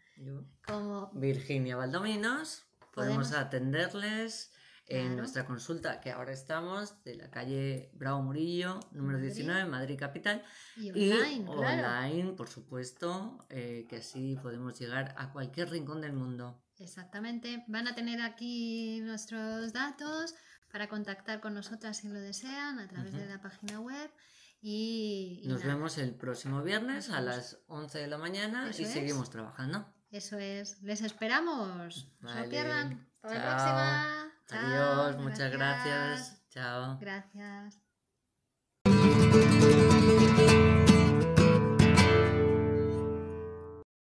como Virginia Valdominos podemos. atenderles en nuestra consulta, que ahora estamos de la calle Bravo Murillo, número 19, Madrid Capital. Y online, por supuesto, eh, que así podemos llegar a cualquier rincón del mundo. Exactamente. Van a tener aquí nuestros datos para contactar con nosotras si lo desean a través de la página web. Y, nos vemos el próximo viernes a las 11 de la mañana y seguimos trabajando. Eso es. Les esperamos. No pierdan. Hasta la próxima. Adiós, muchas gracias. Chao. Gracias.